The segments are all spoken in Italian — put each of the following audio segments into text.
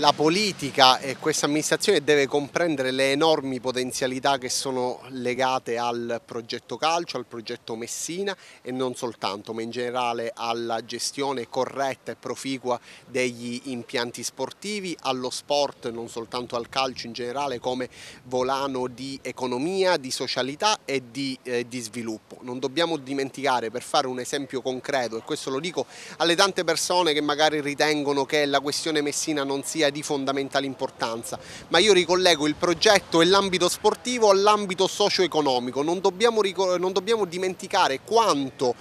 la politica e questa amministrazione deve comprendere le enormi potenzialità che sono legate al progetto calcio, al progetto Messina e non soltanto, ma in generale alla gestione corretta e proficua degli impianti sportivi, allo sport, non soltanto al calcio in generale, come volano di economia, di socialità e di, eh, di sviluppo. Non dobbiamo dimenticare, per fare un esempio concreto, e questo lo dico alle tante persone che magari ritengono che la questione Messina non sia è di fondamentale importanza, ma io ricollego il progetto e l'ambito sportivo all'ambito socio-economico, non, non dobbiamo dimenticare quanto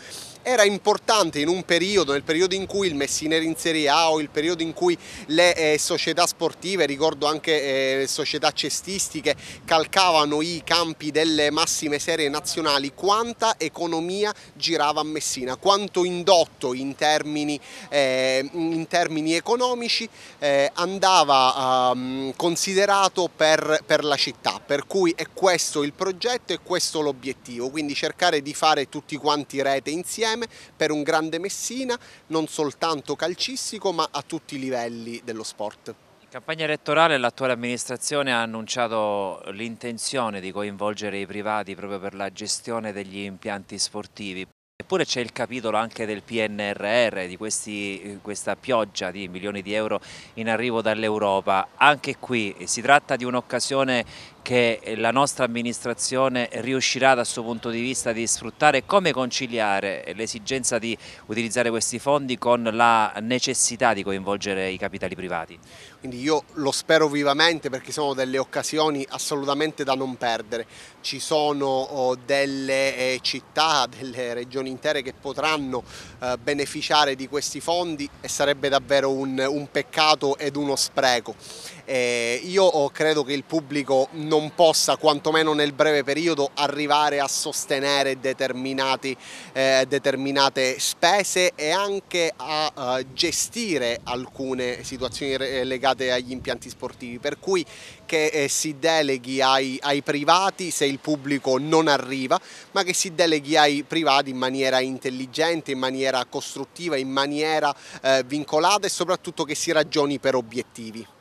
era importante in un periodo, nel periodo in cui il Messina in Serie A o il periodo in cui le eh, società sportive, ricordo anche eh, società cestistiche, calcavano i campi delle massime serie nazionali, quanta economia girava a Messina, quanto indotto in termini, eh, in termini economici andava eh, andava um, considerato per, per, la città, per cui è questo il progetto e questo l'obiettivo, quindi cercare di fare tutti quanti rete insieme per un grande Messina, non soltanto calcistico ma a tutti i livelli dello sport. In campagna elettorale l'attuale amministrazione ha annunciato l'intenzione di coinvolgere i privati proprio per la gestione degli impianti sportivi. Eppure c'è il capitolo anche del PNRR, di questi, eh, questa pioggia di milioni di euro in arrivo dall'Europa. Anche qui eh, si tratta di un'occasione che la nostra amministrazione riuscirà da questo punto di vista di sfruttare come conciliare l'esigenza di utilizzare questi fondi con la necessità di coinvolgere i capitali privati? Quindi io lo spero vivamente perché sono delle occasioni assolutamente da non perdere. Ci sono oh, delle eh, città, delle regioni intere che potranno eh, beneficiare di questi fondi e sarebbe davvero un, un peccato ed uno spreco. Eh, io oh, credo che il pubblico non non possa, quantomeno nel breve periodo, arrivare a sostenere eh, determinate spese e anche a eh, gestire alcune situazioni eh, legate agli impianti sportivi, per cui che eh, si deleghi ai, ai privati se il pubblico non arriva, ma che si deleghi ai privati in maniera intelligente, in maniera costruttiva, in maniera eh, vincolata e soprattutto che si ragioni per obiettivi.